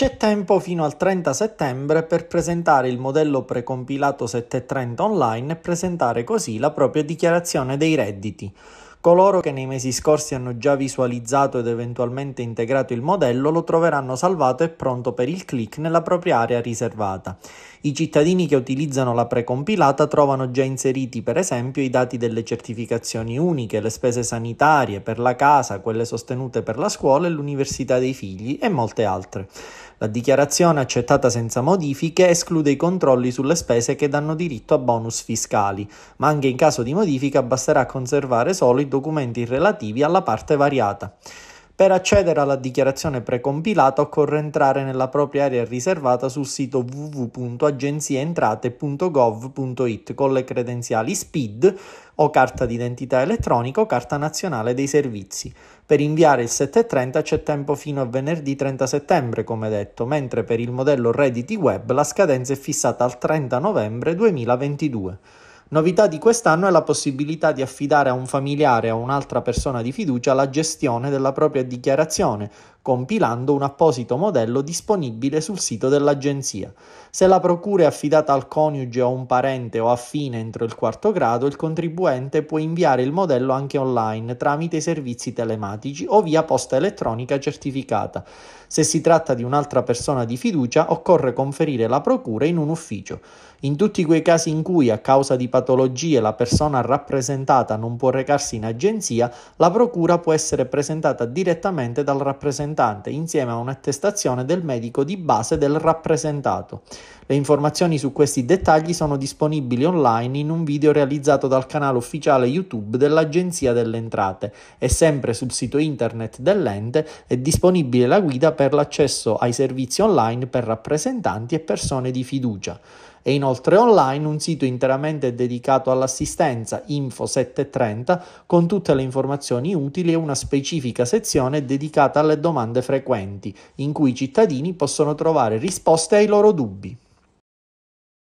C'è tempo fino al 30 settembre per presentare il modello precompilato 730 online e presentare così la propria dichiarazione dei redditi. Coloro che nei mesi scorsi hanno già visualizzato ed eventualmente integrato il modello lo troveranno salvato e pronto per il click nella propria area riservata. I cittadini che utilizzano la precompilata trovano già inseriti per esempio i dati delle certificazioni uniche, le spese sanitarie per la casa, quelle sostenute per la scuola e l'università dei figli e molte altre. La dichiarazione accettata senza modifiche esclude i controlli sulle spese che danno diritto a bonus fiscali, ma anche in caso di modifica basterà conservare solo i documenti relativi alla parte variata. Per accedere alla dichiarazione precompilata occorre entrare nella propria area riservata sul sito www.agenzieentrate.gov.it con le credenziali SPID o carta d'identità elettronica o carta nazionale dei servizi. Per inviare il 730 c'è tempo fino a venerdì 30 settembre, come detto, mentre per il modello Redditi Web la scadenza è fissata al 30 novembre 2022. Novità di quest'anno è la possibilità di affidare a un familiare o a un'altra persona di fiducia la gestione della propria dichiarazione, compilando un apposito modello disponibile sul sito dell'agenzia. Se la procura è affidata al coniuge o a un parente o affine entro il quarto grado, il contribuente può inviare il modello anche online tramite i servizi telematici o via posta elettronica certificata. Se si tratta di un'altra persona di fiducia, occorre conferire la procura in un ufficio. In tutti quei casi in cui, a causa di patologie, la persona rappresentata non può recarsi in agenzia, la procura può essere presentata direttamente dal rappresentante rappresentante insieme a un'attestazione del medico di base del rappresentato. Le informazioni su questi dettagli sono disponibili online in un video realizzato dal canale ufficiale YouTube dell'Agenzia delle Entrate e sempre sul sito internet dell'ente è disponibile la guida per l'accesso ai servizi online per rappresentanti e persone di fiducia e inoltre online un sito interamente dedicato all'assistenza Info 730 con tutte le informazioni utili e una specifica sezione dedicata alle domande frequenti in cui i cittadini possono trovare risposte ai loro dubbi.